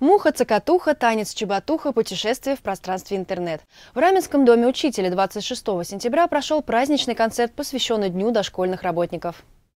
Муха, цокотуха, танец, чебатуха, путешествие в пространстве интернет. В Раменском доме учителя 26 сентября прошел праздничный концерт, посвященный Дню дошкольных работников.